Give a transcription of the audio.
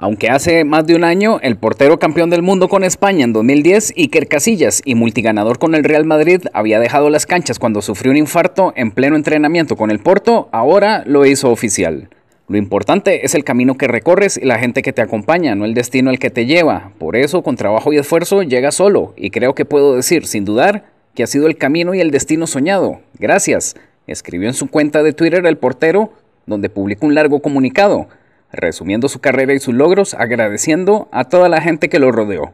Aunque hace más de un año, el portero campeón del mundo con España en 2010, Iker Casillas, y multiganador con el Real Madrid, había dejado las canchas cuando sufrió un infarto en pleno entrenamiento con el Porto, ahora lo hizo oficial. Lo importante es el camino que recorres y la gente que te acompaña, no el destino al que te lleva. Por eso, con trabajo y esfuerzo, llegas solo, y creo que puedo decir, sin dudar, que ha sido el camino y el destino soñado. Gracias, escribió en su cuenta de Twitter el portero, donde publicó un largo comunicado resumiendo su carrera y sus logros, agradeciendo a toda la gente que lo rodeó.